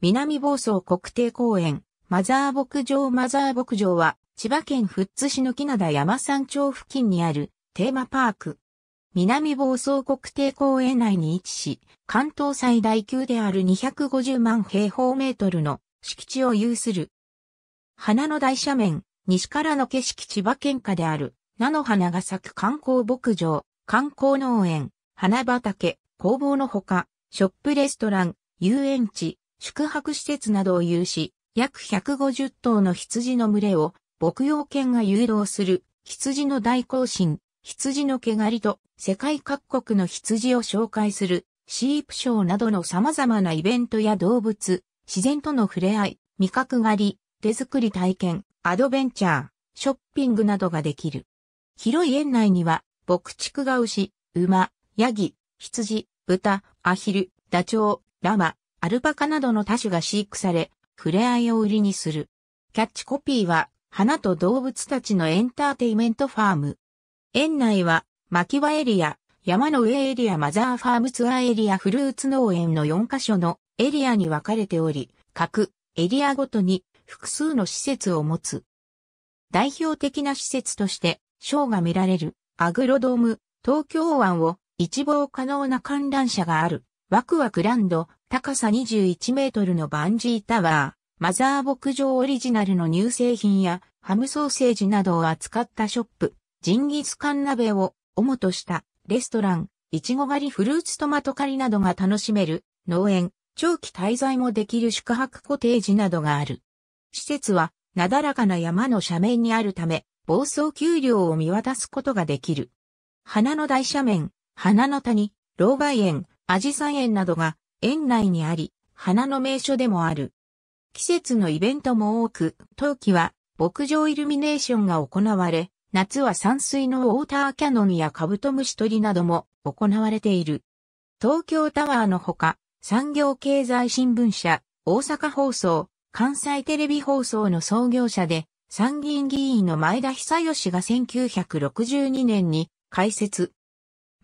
南房総国定公園、マザー牧場マザー牧場は、千葉県富津市の木灘山山町付近にあるテーマパーク。南房総国定公園内に位置し、関東最大級である250万平方メートルの敷地を有する。花の大斜面、西からの景色千葉県下である、菜の花が咲く観光牧場、観光農園、花畑、工房のほか、ショップレストラン、遊園地、宿泊施設などを有し、約150頭の羊の群れを牧羊犬が誘導する羊の大行進、羊の毛刈りと世界各国の羊を紹介する飼育ショーなどの様々なイベントや動物、自然との触れ合い、味覚狩り、手作り体験、アドベンチャー、ショッピングなどができる。広い園内には、牧畜が牛、馬、ヤギ、羊、豚、アヒル、ダチョウ、ラマ、アルパカなどの多種が飼育され、触れ合いを売りにする。キャッチコピーは、花と動物たちのエンターテイメントファーム。園内は、牧場エリア、山の上エリアマザーファームツアーエリアフルーツ農園の4カ所のエリアに分かれており、各エリアごとに複数の施設を持つ。代表的な施設として、ショーが見られるアグロドーム、東京湾を一望可能な観覧車がある、ワクワクランド、高さ21メートルのバンジータワー、マザー牧場オリジナルの乳製品やハムソーセージなどを扱ったショップ、ジンギスカン鍋を主としたレストラン、いちご狩りフルーツトマト狩りなどが楽しめる農園、長期滞在もできる宿泊コテージなどがある。施設はなだらかな山の斜面にあるため、房総丘陵を見渡すことができる。花の大斜面、花の谷、老梅園、アジサイ園などが園内にあり、花の名所でもある。季節のイベントも多く、冬季は牧場イルミネーションが行われ、夏は山水のウォーターキャノンやカブトムシ取りなども行われている。東京タワーのほか、産業経済新聞社、大阪放送、関西テレビ放送の創業者で、参議院議員の前田久義が1962年に開設。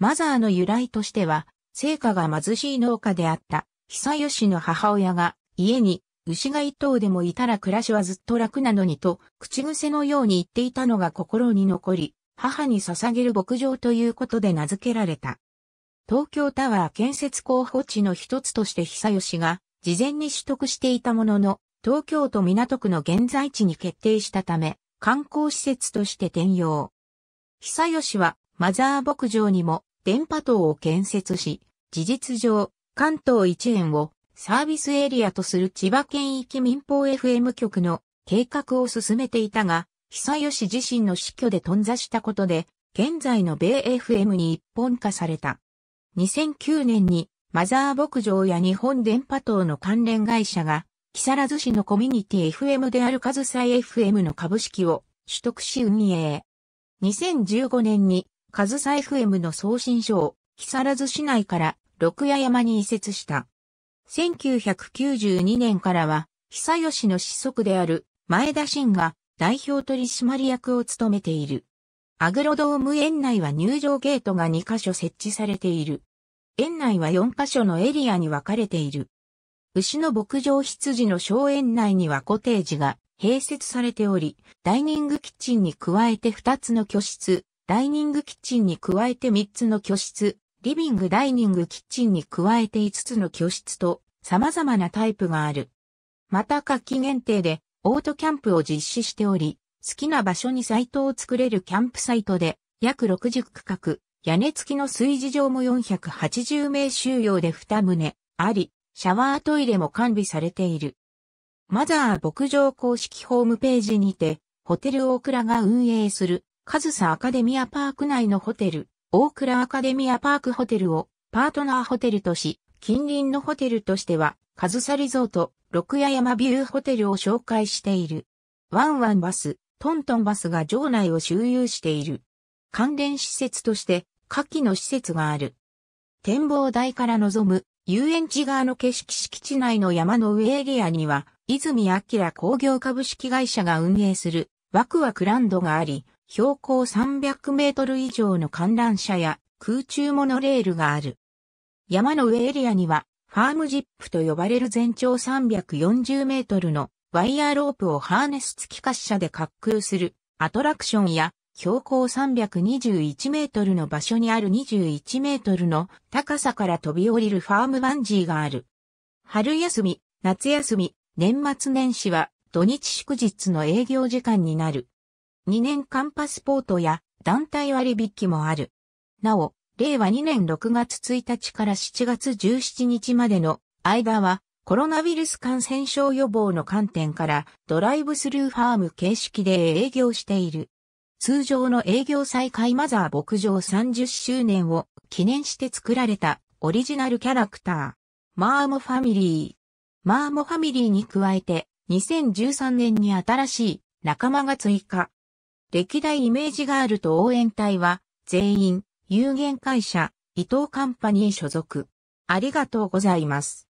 マザーの由来としては、成果が貧しい農家であった、久吉の母親が、家に、牛が一頭でもいたら暮らしはずっと楽なのにと、口癖のように言っていたのが心に残り、母に捧げる牧場ということで名付けられた。東京タワー建設候補地の一つとして久吉が事前に取得していたものの、東京都港区の現在地に決定したため、観光施設として転用。久吉はマザー牧場にも電波塔を建設し、事実上、関東一円をサービスエリアとする千葉県域民放 FM 局の計画を進めていたが、久吉自身の死去で頓挫したことで、現在の米 FM に一本化された。2009年にマザー牧場や日本電波塔の関連会社が、木更津市のコミュニティ FM であるカズサイ FM の株式を取得し運営。2015年にカ上総 FM の送信所を木更津市内から六夜山に移設した。1992年からは、久吉の子息である前田真が代表取締役を務めている。アグロドーム園内は入場ゲートが2カ所設置されている。園内は4カ所のエリアに分かれている。牛の牧場羊の小園内にはコテージが併設されており、ダイニングキッチンに加えて2つの居室、ダイニングキッチンに加えて3つの居室、リビングダイニングキッチンに加えて5つの居室と様々なタイプがある。また夏季限定でオートキャンプを実施しており、好きな場所にサイトを作れるキャンプサイトで約60区画、屋根付きの炊事場も480名収容で2棟あり、シャワートイレも完備されている。マザー牧場公式ホームページにて、ホテルオークラが運営するカズアカデミアパーク内のホテル、大倉アカデミアパークホテルをパートナーホテルとし、近隣のホテルとしては、カズサリゾート、六夜山ビューホテルを紹介している。ワンワンバス、トントンバスが場内を周遊している。関連施設として、下記の施設がある。展望台から望む遊園地側の景色敷地内の山の上エリアには、泉明工業株式会社が運営するワクワクランドがあり、標高300メートル以上の観覧車や空中モノレールがある。山の上エリアには、ファームジップと呼ばれる全長340メートルのワイヤーロープをハーネス付き滑車で滑空するアトラクションや標高321メートルの場所にある21メートルの高さから飛び降りるファームバンジーがある。春休み、夏休み、年末年始は土日祝日の営業時間になる。2年間パスポートや団体割引もある。なお、令和2年6月1日から7月17日までの間は、コロナウイルス感染症予防の観点からドライブスルーファーム形式で営業している。通常の営業再開マザー牧場30周年を記念して作られたオリジナルキャラクター。マーモファミリー。マーモファミリーに加えて2013年に新しい仲間が追加。歴代イメージガールと応援隊は、全員、有限会社、伊藤カンパニー所属。ありがとうございます。